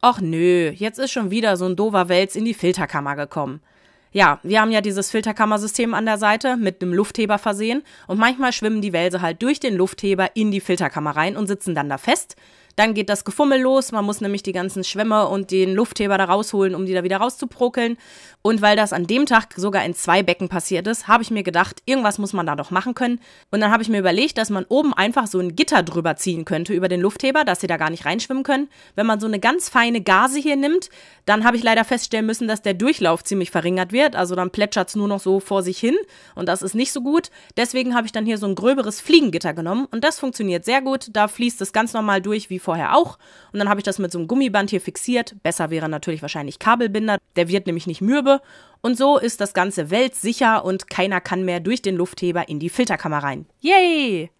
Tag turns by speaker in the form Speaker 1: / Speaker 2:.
Speaker 1: ach nö, jetzt ist schon wieder so ein dover Wels in die Filterkammer gekommen. Ja, wir haben ja dieses Filterkammersystem an der Seite mit einem Luftheber versehen und manchmal schwimmen die Wälse halt durch den Luftheber in die Filterkammer rein und sitzen dann da fest. Dann geht das Gefummel los. Man muss nämlich die ganzen Schwämme und den Luftheber da rausholen, um die da wieder rauszuprokeln. Und weil das an dem Tag sogar in zwei Becken passiert ist, habe ich mir gedacht, irgendwas muss man da doch machen können. Und dann habe ich mir überlegt, dass man oben einfach so ein Gitter drüber ziehen könnte über den Luftheber, dass sie da gar nicht reinschwimmen können. Wenn man so eine ganz feine Gase hier nimmt, dann habe ich leider feststellen müssen, dass der Durchlauf ziemlich verringert wird. Also dann plätschert es nur noch so vor sich hin und das ist nicht so gut. Deswegen habe ich dann hier so ein gröberes Fliegengitter genommen und das funktioniert sehr gut. Da fließt es ganz normal durch wie vorher auch. Und dann habe ich das mit so einem Gummiband hier fixiert. Besser wäre natürlich wahrscheinlich Kabelbinder. Der wird nämlich nicht mürbe. Und so ist das Ganze weltsicher und keiner kann mehr durch den Luftheber in die Filterkammer rein. Yay!